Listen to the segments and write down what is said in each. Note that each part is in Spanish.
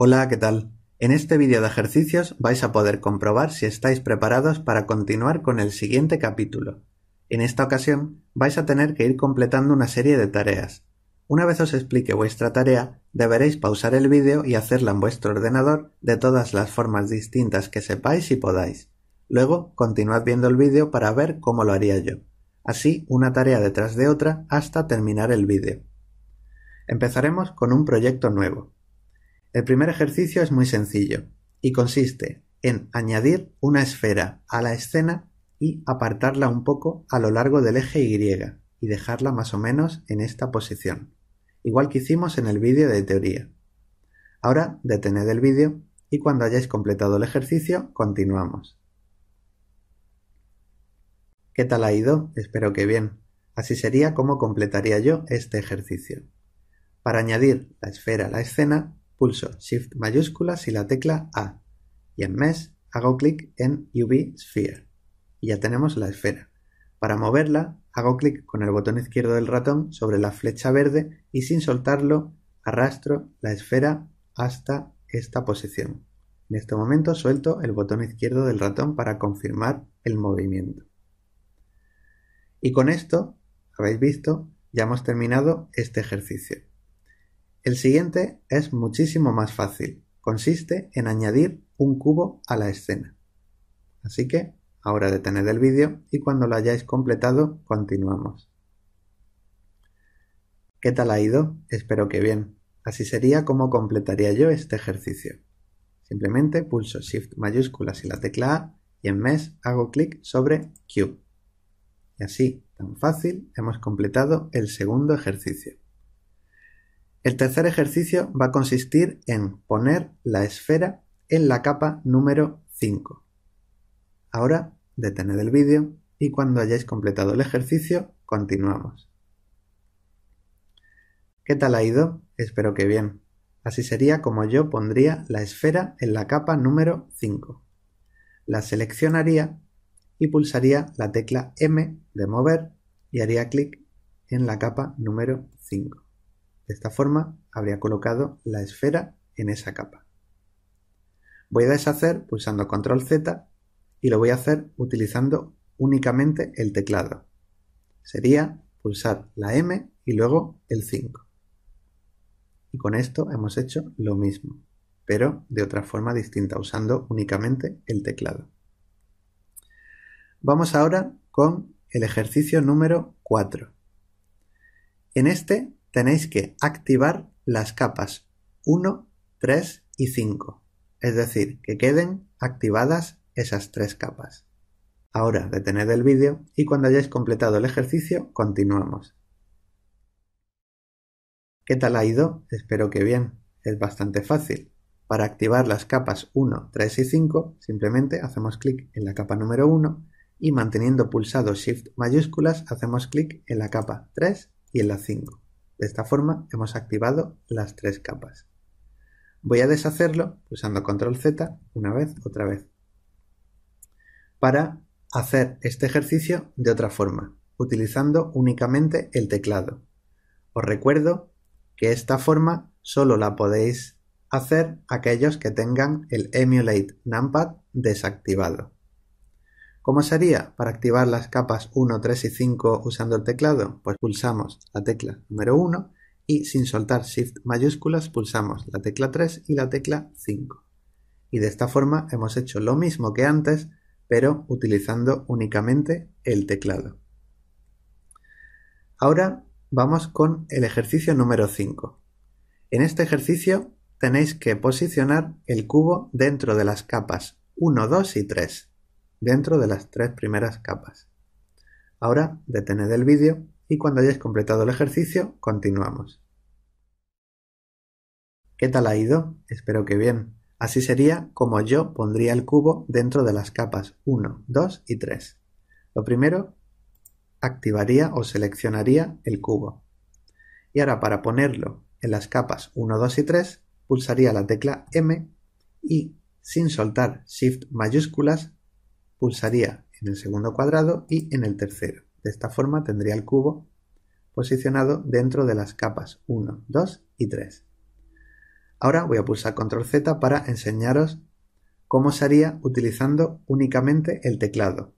Hola, ¿qué tal? En este vídeo de ejercicios vais a poder comprobar si estáis preparados para continuar con el siguiente capítulo. En esta ocasión vais a tener que ir completando una serie de tareas. Una vez os explique vuestra tarea, deberéis pausar el vídeo y hacerla en vuestro ordenador de todas las formas distintas que sepáis y podáis. Luego, continuad viendo el vídeo para ver cómo lo haría yo. Así, una tarea detrás de otra hasta terminar el vídeo. Empezaremos con un proyecto nuevo. El primer ejercicio es muy sencillo y consiste en añadir una esfera a la escena y apartarla un poco a lo largo del eje Y y dejarla más o menos en esta posición, igual que hicimos en el vídeo de teoría. Ahora detened el vídeo y cuando hayáis completado el ejercicio continuamos. ¿Qué tal ha ido? Espero que bien. Así sería como completaría yo este ejercicio. Para añadir la esfera a la escena, pulso Shift mayúsculas y la tecla A. Y en Mesh hago clic en UV Sphere. Y ya tenemos la esfera. Para moverla, hago clic con el botón izquierdo del ratón sobre la flecha verde y sin soltarlo, arrastro la esfera hasta esta posición. En este momento suelto el botón izquierdo del ratón para confirmar el movimiento. Y con esto, habéis visto, ya hemos terminado este ejercicio. El siguiente es muchísimo más fácil, consiste en añadir un cubo a la escena. Así que ahora detened el vídeo y cuando lo hayáis completado continuamos. ¿Qué tal ha ido? Espero que bien. Así sería como completaría yo este ejercicio. Simplemente pulso Shift mayúsculas y la tecla A y en Mes hago clic sobre Cube. Y así, tan fácil, hemos completado el segundo ejercicio. El tercer ejercicio va a consistir en poner la esfera en la capa número 5. Ahora detened el vídeo y cuando hayáis completado el ejercicio continuamos. ¿Qué tal ha ido? Espero que bien. Así sería como yo pondría la esfera en la capa número 5. La seleccionaría y pulsaría la tecla M de mover y haría clic en la capa número 5. De esta forma habría colocado la esfera en esa capa. Voy a deshacer pulsando control Z y lo voy a hacer utilizando únicamente el teclado. Sería pulsar la M y luego el 5. Y con esto hemos hecho lo mismo, pero de otra forma distinta, usando únicamente el teclado. Vamos ahora con el ejercicio número 4. En este tenéis que activar las capas 1, 3 y 5. Es decir, que queden activadas esas tres capas. Ahora detened el vídeo y cuando hayáis completado el ejercicio continuamos. ¿Qué tal ha ido? Espero que bien. Es bastante fácil. Para activar las capas 1, 3 y 5, simplemente hacemos clic en la capa número 1 y manteniendo pulsado Shift mayúsculas hacemos clic en la capa 3 y en la 5. De esta forma hemos activado las tres capas. Voy a deshacerlo usando control Z una vez, otra vez, para hacer este ejercicio de otra forma, utilizando únicamente el teclado. Os recuerdo que esta forma solo la podéis hacer aquellos que tengan el Emulate Numpad desactivado. ¿Cómo sería para activar las capas 1, 3 y 5 usando el teclado? Pues pulsamos la tecla número 1 y sin soltar Shift mayúsculas pulsamos la tecla 3 y la tecla 5. Y de esta forma hemos hecho lo mismo que antes, pero utilizando únicamente el teclado. Ahora vamos con el ejercicio número 5. En este ejercicio tenéis que posicionar el cubo dentro de las capas 1, 2 y 3 dentro de las tres primeras capas. Ahora detened el vídeo y cuando hayáis completado el ejercicio continuamos. ¿Qué tal ha ido? Espero que bien. Así sería como yo pondría el cubo dentro de las capas 1, 2 y 3. Lo primero, activaría o seleccionaría el cubo. Y ahora para ponerlo en las capas 1, 2 y 3, pulsaría la tecla M y, sin soltar Shift mayúsculas, pulsaría en el segundo cuadrado y en el tercero. De esta forma tendría el cubo posicionado dentro de las capas 1, 2 y 3. Ahora voy a pulsar control Z para enseñaros cómo se haría utilizando únicamente el teclado.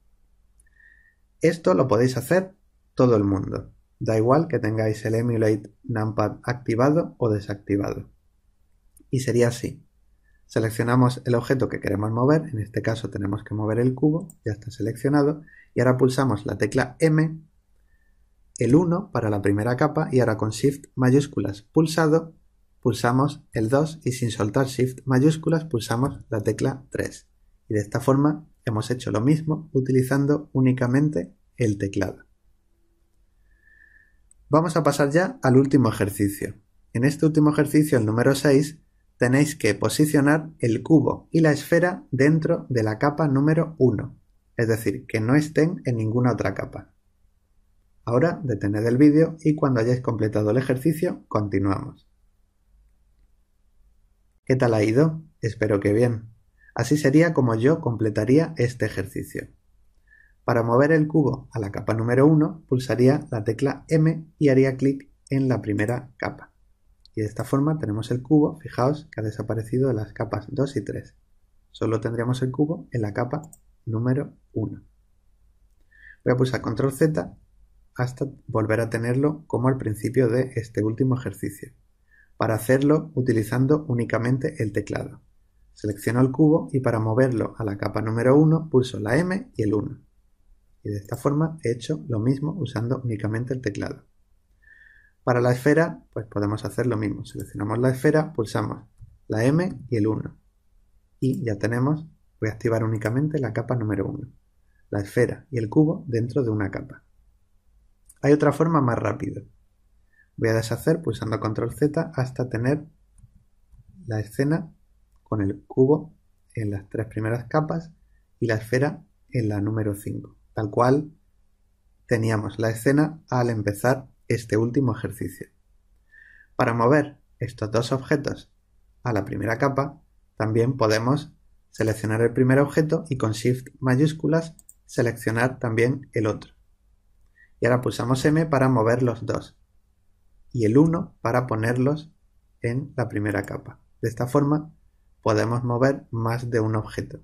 Esto lo podéis hacer todo el mundo. Da igual que tengáis el Emulate Numpad activado o desactivado. Y sería así. Seleccionamos el objeto que queremos mover, en este caso tenemos que mover el cubo, ya está seleccionado, y ahora pulsamos la tecla M, el 1 para la primera capa, y ahora con Shift mayúsculas pulsado, pulsamos el 2 y sin soltar Shift mayúsculas pulsamos la tecla 3. Y de esta forma hemos hecho lo mismo utilizando únicamente el teclado. Vamos a pasar ya al último ejercicio. En este último ejercicio, el número 6, tenéis que posicionar el cubo y la esfera dentro de la capa número 1, es decir, que no estén en ninguna otra capa. Ahora detened el vídeo y cuando hayáis completado el ejercicio continuamos. ¿Qué tal ha ido? Espero que bien. Así sería como yo completaría este ejercicio. Para mover el cubo a la capa número 1 pulsaría la tecla M y haría clic en la primera capa. Y de esta forma tenemos el cubo, fijaos que ha desaparecido de las capas 2 y 3. Solo tendríamos el cubo en la capa número 1. Voy a pulsar control Z hasta volver a tenerlo como al principio de este último ejercicio. Para hacerlo utilizando únicamente el teclado. Selecciono el cubo y para moverlo a la capa número 1 pulso la M y el 1. Y de esta forma he hecho lo mismo usando únicamente el teclado. Para la esfera, pues podemos hacer lo mismo. Seleccionamos la esfera, pulsamos la M y el 1. Y ya tenemos, voy a activar únicamente la capa número 1. La esfera y el cubo dentro de una capa. Hay otra forma más rápida. Voy a deshacer pulsando control Z hasta tener la escena con el cubo en las tres primeras capas y la esfera en la número 5. Tal cual teníamos la escena al empezar este último ejercicio. Para mover estos dos objetos a la primera capa, también podemos seleccionar el primer objeto y con Shift mayúsculas seleccionar también el otro. Y ahora pulsamos M para mover los dos y el 1 para ponerlos en la primera capa. De esta forma podemos mover más de un objeto.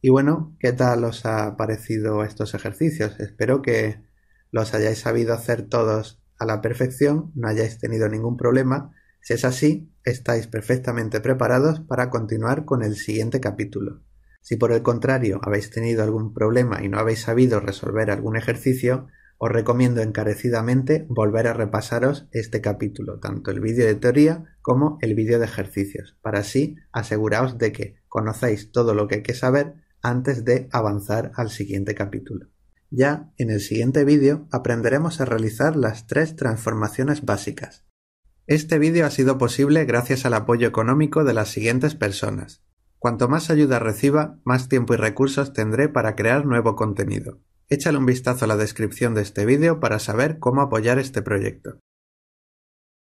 Y bueno, ¿qué tal os ha parecido estos ejercicios? Espero que los hayáis sabido hacer todos a la perfección, no hayáis tenido ningún problema. Si es así, estáis perfectamente preparados para continuar con el siguiente capítulo. Si por el contrario habéis tenido algún problema y no habéis sabido resolver algún ejercicio, os recomiendo encarecidamente volver a repasaros este capítulo, tanto el vídeo de teoría como el vídeo de ejercicios, para así aseguraos de que conocéis todo lo que hay que saber antes de avanzar al siguiente capítulo. Ya en el siguiente vídeo aprenderemos a realizar las tres transformaciones básicas. Este vídeo ha sido posible gracias al apoyo económico de las siguientes personas. Cuanto más ayuda reciba, más tiempo y recursos tendré para crear nuevo contenido. Échale un vistazo a la descripción de este vídeo para saber cómo apoyar este proyecto.